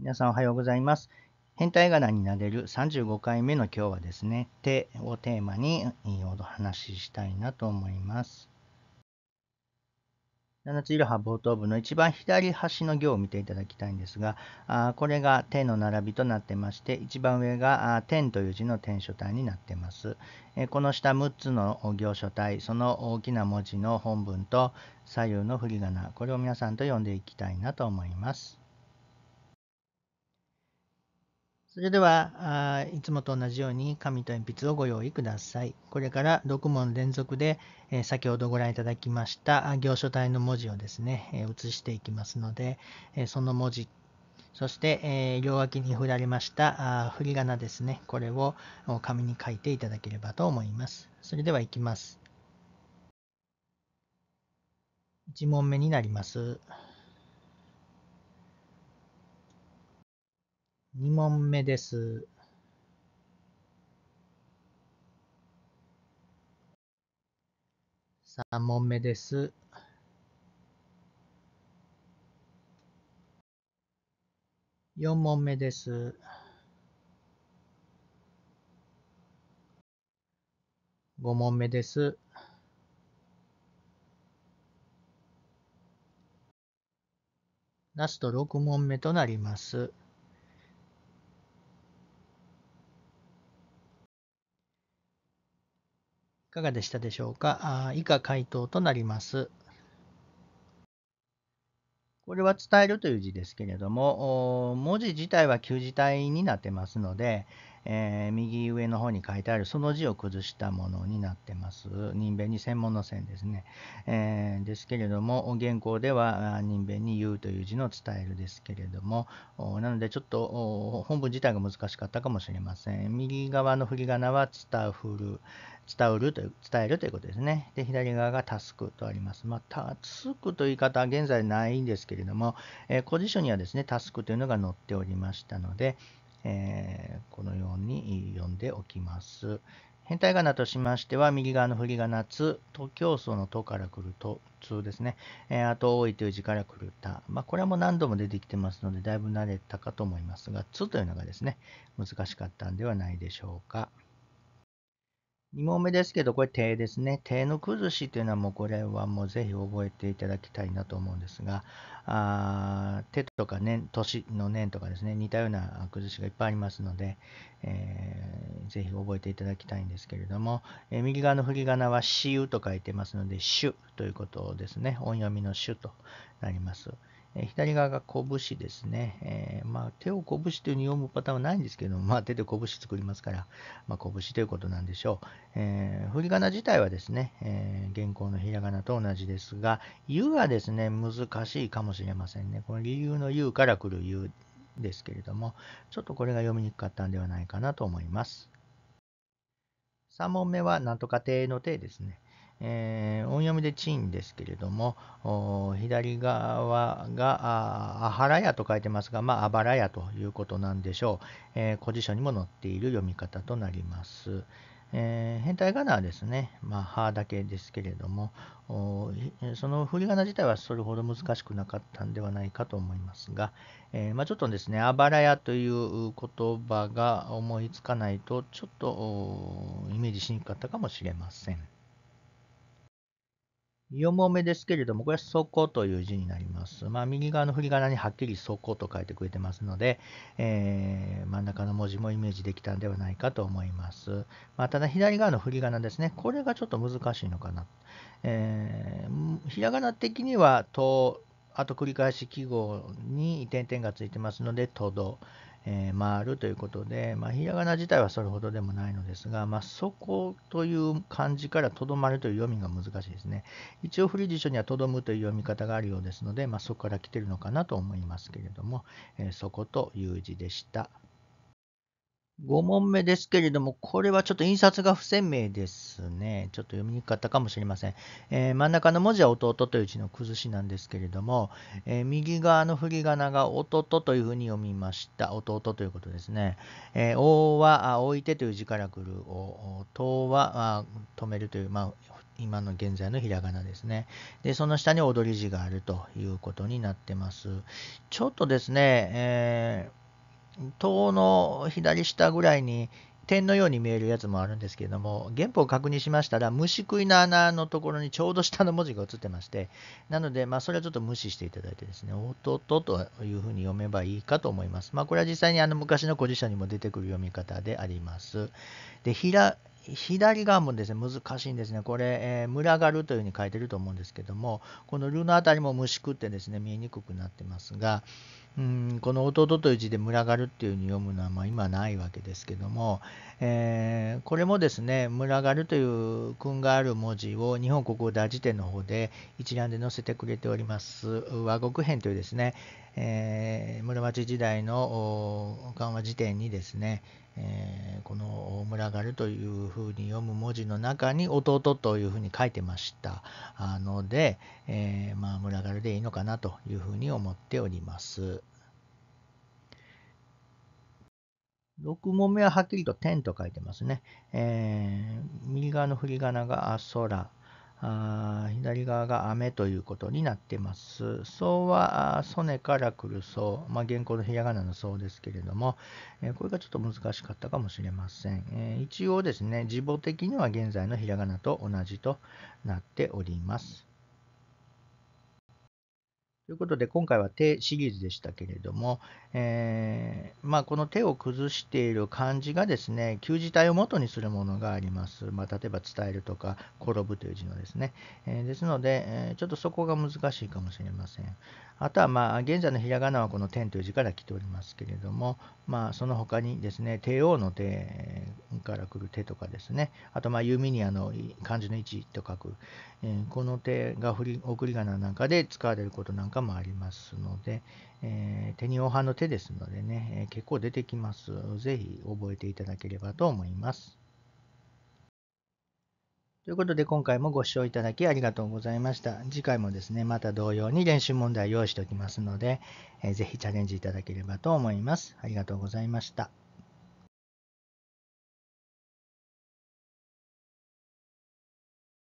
皆さんおはようございます。変態仮名になれる35回目の今日はですね、手をテーマにお話ししたいなと思います。七ついろは冒頭部の一番左端の行を見ていただきたいんですが、あこれが手の並びとなってまして、一番上があ点という字の天書体になってます。えこの下6つの行書体、その大きな文字の本文と左右の振り仮名、これを皆さんと読んでいきたいなと思います。それでは、いつもと同じように紙と鉛筆をご用意ください。これから6問連続で、え先ほどご覧いただきました行書体の文字をですね、え写していきますので、えその文字、そして、え両脇に振られましたあ振り仮名ですね、これを紙に書いていただければと思います。それではいきます。1問目になります。2問目です。3問目です。4問目です。5問目です。ラスト6問目となります。いかがでしたでしょうかあ以下回答となります。これは伝えるという字ですけれども、文字自体は旧字体になってますので、えー、右上の方に書いてあるその字を崩したものになってます。人弁に専門の線ですね。えー、ですけれども、原稿では人弁に言うという字の伝えるですけれども、なのでちょっと本文自体が難しかったかもしれません。右側の振り仮名は伝うる。伝うるという伝えるということですね。で、左側がタスクとあります。まあ、タスクという言い方は現在ないんですけれども、えー、ポジションにはですね、タスクというのが載っておりましたので、えー、このでおきます。変態仮名としましては、右側の振り仮名つ、と競争のとから来ると、通ですね。えー、あと、多いという字から来るた。まあ、これはもう何度も出てきてますので、だいぶ慣れたかと思いますが、つというのがですね、難しかったんではないでしょうか。2問目ですけど、これ手ですね。手の崩しというのはもうこれはもうぜひ覚えていただきたいなと思うんですが、あ手とか年、年の年とかですね、似たような崩しがいっぱいありますので、えー、ぜひ覚えていただきたいんですけれども、えー、右側の振り仮名はしうと書いてますので、しゅということですね。音読みのしゅとなります。え左側が拳ですね。えー、まあ、手を拳というふうに読むパターンはないんですけど、まあ、手で拳作りますから、まあ、拳ということなんでしょう。えー、振り仮名自体はですね、えー、現行のひらがなと同じですが、U がですね、難しいかもしれませんね。この理由の U から来る U ですけれども、ちょっとこれが読みにくかったんではないかなと思います。3問目は、なんとか手の手ですね。えー、音読みでチンですけれども、左側があはらやと書いてますが、まあ、あばらやということなんでしょう。えー、古辞書にも載っている読み方となります。えー、変態仮名はですね、まあ、はだけですけれども、その振り仮名自体はそれほど難しくなかったんではないかと思いますが、えー、まあ、ちょっとですね、あばらやという言葉が思いつかないと、ちょっとイメージしにくかったかもしれません。4問目ですけれども、これはそこという字になります。まあ、右側の振り仮名にはっきりそこと書いてくれてますので、えー、真ん中の文字もイメージできたんではないかと思います。まあ、ただ、左側の振り仮名ですね。これがちょっと難しいのかな。えー、ひらがな的には、と、あと繰り返し記号に点々がついてますので、とど。え回るということで、まあ、ひらがな自体はそれほどでもないのですが、まあ、そこという漢字からとどまるという読みが難しいですね。一応、フリー辞書にはとどむという読み方があるようですので、まあ、そこから来てるのかなと思いますけれども、えー、そこという字でした。5問目ですけれども、これはちょっと印刷が不鮮明ですね。ちょっと読みにくかったかもしれません。えー、真ん中の文字は弟という字の崩しなんですけれども、えー、右側の振り仮名が弟というふうに読みました。弟ということですね。えー、は置いてという字から来る王。とはあ止めるという、まあ、今の現在のひらがなですね。で、その下に踊り字があるということになってます。ちょっとですね、えー塔の左下ぐらいに点のように見えるやつもあるんですけれども、原本を確認しましたら、虫食いの穴のところにちょうど下の文字が映ってまして、なので、まあ、それはちょっと無視していただいてですね、おっとっとというふうに読めばいいかと思います。まあ、これは実際にあの昔の古事書にも出てくる読み方であります。で、ひら左側もですね、難しいんですね。これ、えー、群がるというふうに書いてると思うんですけども、このルの辺りも虫食ってですね、見えにくくなってますが、うん、この弟という字で群がるっていうふうに読むのはまあ今ないわけですけども、えー、これもですね群がるという訓がある文字を日本国語大辞典の方で一覧で載せてくれております和国編というですね、えー、室町時代の緩和辞典にですね、えー、この「村がる」というふうに読む文字の中に「弟」というふうに書いてましたので、えー、まあ「村がる」でいいのかなというふうに思っております。6問目ははっきりと「天」と書いてますね。えー、右側の振り仮名が「空」あ左側が雨ということになってます。層は曽根から来る層、まあ、現行のひらがなの層ですけれども、えこれがちょっと難しかったかもしれません、え一応ですね、字母的には現在のひらがなと同じとなっております。ということで、今回は手シリーズでしたけれども、えー、まあ、この手を崩している漢字がですね、旧字体を元にするものがあります。まあ、例えば、伝えるとか、転ぶという字のですね。えー、ですので、えー、ちょっとそこが難しいかもしれません。あとは、まあ、現在のひらがなはこの天という字から来ておりますけれども、まあ、その他にですね、帝王の手から来る手とかですね、あと、まあ、ユーミニアの漢字の位置と書く、えこの手が振り送り仮名なんかで使われることなんかかもありますので、えー、手にお派の手ですのでね、え結構出てきます。ぜひ覚えていただければと思います。ということで今回もご視聴いただきありがとうございました。次回もですね、また同様に練習問題用意しておきますので、えー、ぜひチャレンジいただければと思います。ありがとうございました。